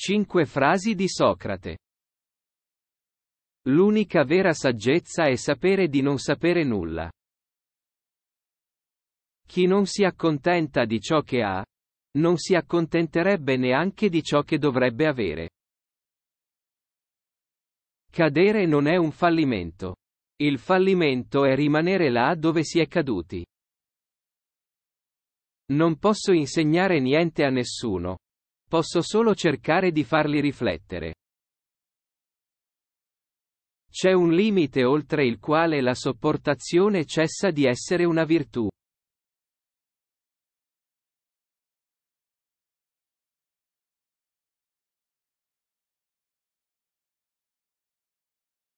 Cinque frasi di Socrate. L'unica vera saggezza è sapere di non sapere nulla. Chi non si accontenta di ciò che ha, non si accontenterebbe neanche di ciò che dovrebbe avere. Cadere non è un fallimento. Il fallimento è rimanere là dove si è caduti. Non posso insegnare niente a nessuno, Posso solo cercare di farli riflettere. C'è un limite oltre il quale la sopportazione cessa di essere una virtù.